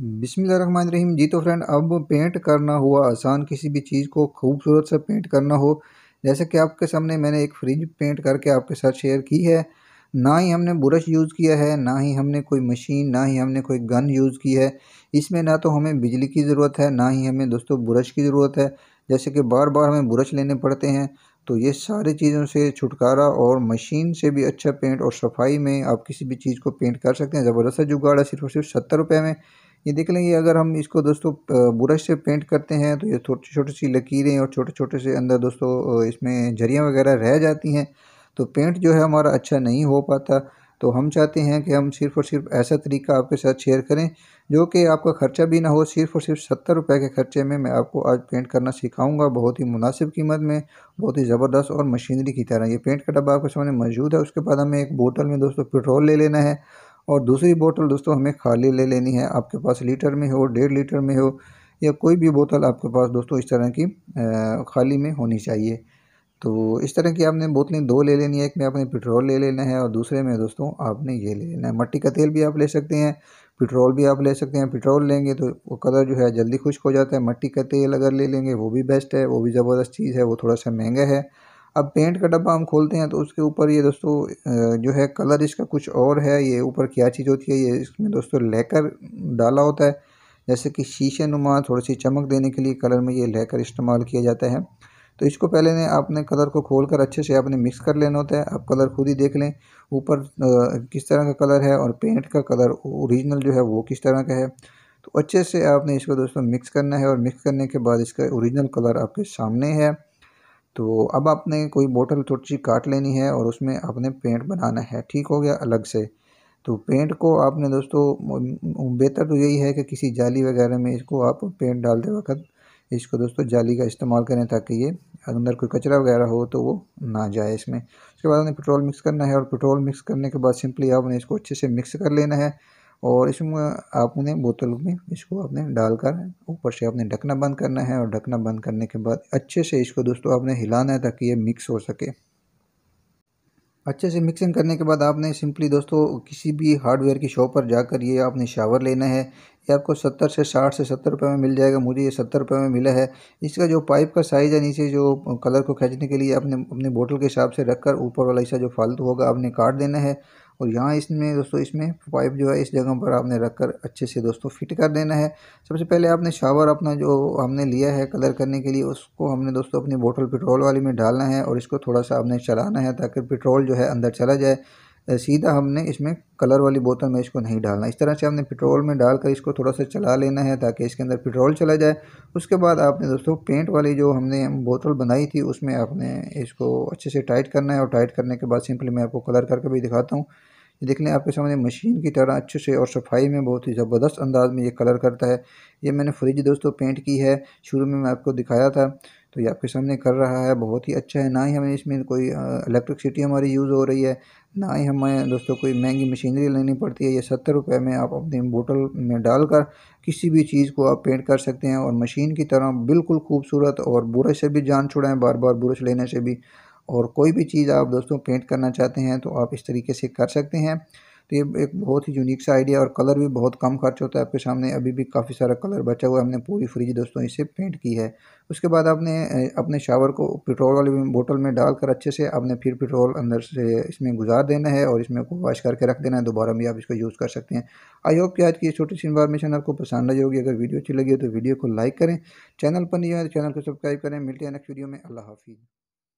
बिसमीम जी तो फ्रेंड अब पेंट करना हुआ आसान किसी भी चीज़ को खूबसूरत से पेंट करना हो जैसे कि आपके सामने मैंने एक फ्रिज पेंट करके आपके साथ शेयर की है ना ही हमने ब्रश यूज़ किया है ना ही हमने कोई मशीन ना ही हमने कोई गन यूज़ की है इसमें ना तो हमें बिजली की ज़रूरत है ना ही हमें दोस्तों ब्रश की ज़रूरत है जैसे कि बार बार हमें ब्रश लेने पड़ते हैं तो ये सारी चीज़ों से छुटकारा और मशीन से भी अच्छा पेंट और सफाई में आप किसी भी चीज़ को पेंट कर सकते हैं ज़बरदस्त जुगाड़ है सिर्फ और सिर्फ सत्तर रुपये में ये देख लेंगे अगर हम इसको दोस्तों ब्रश से पेंट करते हैं तो ये छोटी छोटी सी लकीरें और छोटे छोटे से अंदर दोस्तों इसमें झरियाँ वगैरह रह जाती हैं तो पेंट जो है हमारा अच्छा नहीं हो पाता तो हम चाहते हैं कि हम सिर्फ और सिर्फ ऐसा तरीका आपके साथ शेयर करें जो कि आपका ख़र्चा भी ना हो सिर्फ और सिर्फ सत्तर रुपये के ख़र्चे में मैं आपको आज पेंट करना सिखाऊंगा बहुत ही मुनासिब कीमत में बहुत ही ज़बरदस्त और मशीनरी की तरह ये पेंट का डब्बा आपके सामने मौजूद है उसके बाद हमें एक बोतल में दोस्तों पेट्रोल ले लेना है और दूसरी बोतल दोस्तों हमें खाली ले लेनी है आपके पास लीटर में हो डेढ़ लीटर में हो या कोई भी बोतल आपके पास दोस्तों इस तरह की खाली में होनी चाहिए तो इस तरह की आपने बोतलें दो ले लेनी है एक में आपने पेट्रोल ले लेना है और दूसरे में दोस्तों आपने ये ले लेना है मट्टी का तेल भी आप ले सकते हैं पेट्रोल भी आप ले सकते हैं पेट्रोल लेंगे तो वो कलर जो है जल्दी खुश्क हो जाता है मट्टी का तेल अगर ले लेंगे वो भी बेस्ट है वो भी ज़बरदस्त चीज़ है वो थोड़ा सा महंगा है अब पेंट का डब्बा हम खोलते हैं तो उसके ऊपर ये दोस्तों जो है कलर इसका कुछ और है ये ऊपर क्या चीज़ होती है ये इसमें दोस्तों लेकर डाला होता है जैसे कि शीशे नुमा थोड़ी सी चमक देने के लिए कलर में ये लेकर इस्तेमाल किया जाता है तो इसको पहले ने आपने कलर को खोल कर अच्छे से आपने मिक्स कर लेना होता है आप कलर खुद ही देख लें ऊपर किस तरह का कलर है और पेंट का कलर ओरिजिनल जो है वो किस तरह का है तो अच्छे से आपने इसको दोस्तों मिक्स करना है और मिक्स करने के बाद इसका ओरिजिनल कलर आपके सामने है तो अब आपने कोई बोतल थोड़ी काट लेनी है और उसमें आपने पेंट बनाना है ठीक हो गया अलग से तो पेंट को आपने दोस्तों बेहतर तो यही है कि किसी जाली वगैरह में इसको आप पेंट डालते वक्त इसको दोस्तों जाली का इस्तेमाल करें ताकि ये अंदर कोई कचरा वगैरह हो तो वो ना जाए इसमें उसके बाद आपने पेट्रोल मिक्स करना है और पेट्रोल मिक्स करने के बाद सिंपली आपने इसको अच्छे से मिक्स कर लेना है और इसमें आप उन्हें बोतल में इसको आपने डालकर ऊपर से आपने ढकना बंद करना है और ढकना बंद करने के बाद अच्छे से इसको दोस्तों आपने हिलाना है ताकि ये मिक्स हो सके अच्छे से मिक्सिंग करने के बाद आपने सिंपली दोस्तों किसी भी हार्डवेयर की शॉप पर जाकर ये आपने शावर लेना है ये आपको सत्तर से साठ से सत्तर रुपये में मिल जाएगा मुझे ये सत्तर रुपये में मिला है इसका जो पाइप का साइज़ है नीचे जो कलर को खींचने के लिए आपने अपने बोतल के हिसाब से रखकर ऊपर वाला हिस्सा जो फालतू होगा आपने काट देना है और यहाँ इसमें दोस्तों इसमें पाइप जो है इस जगह पर आपने रख कर अच्छे से दोस्तों फिट कर देना है सबसे पहले आपने शावर अपना जो हमने लिया है कलर करने के लिए उसको हमने दोस्तों अपनी बोतल पेट्रोल वाली में डालना है और इसको थोड़ा सा आपने चलाना है ताकि पेट्रोल जो है अंदर चला जाए सीधा हमने इसमें कलर वाली बोतल में इसको नहीं डालना इस तरह से हमने पेट्रोल में डालकर इसको थोड़ा सा चला लेना है ताकि इसके अंदर पेट्रोल चला जाए उसके बाद आपने दोस्तों पेंट वाली जो हमने बोतल बनाई थी उसमें आपने इसको अच्छे से टाइट करना है और टाइट करने के बाद सिंपली मैं आपको कलर करके भी दिखाता हूँ देख लें आपके सामने मशीन की तरह अच्छे से और सफाई में बहुत ही ज़बरदस्त अंदाज में ये कलर करता है ये मैंने फ्रिज दोस्तों पेंट की है शुरू में मैं आपको दिखाया था तो ये आपके सामने कर रहा है बहुत ही अच्छा है ना ही हमें इसमें कोई इलेक्ट्रिकसिटी हमारी यूज़ हो रही है ना ही हमें दोस्तों कोई महंगी मशीनरी लेनी पड़ती है ये सत्तर रुपये में आप अपनी बोतल में डालकर किसी भी चीज़ को आप पेंट कर सकते हैं और मशीन की तरह बिल्कुल खूबसूरत और बुरश से भी जान छुड़ाएँ बार बार बुरश लेने से भी और कोई भी चीज़ आप दोस्तों पेंट करना चाहते हैं तो आप इस तरीके से कर सकते हैं तो ये एक बहुत ही यूनिक सा आइडिया और कलर भी बहुत कम खर्च होता है आपके सामने अभी भी काफ़ी सारा कलर बचा हुआ है हमने पूरी फ्रिज दोस्तों इसे पेंट की है उसके बाद आपने अपने शावर को पेट्रोल वाली बोतल में डालकर अच्छे से आपने फिर पेट्रोल अंदर से इसमें गुजार देना है और इसमें को वॉश करके रख देना है दोबारा भी आप इसको यूज़ कर सकते हैं आई होप कि आज की छोटी सी इन्फॉर्मेशन आपको पसंद आई होगी अगर वीडियो अच्छी लगी हो तो वीडियो को लाइक करें चैनल पर नहीं है तो चैनल को सब्सक्राइब करें मिलते हैं नेक्स्ट वीडियो में अल्लाह हाफिज़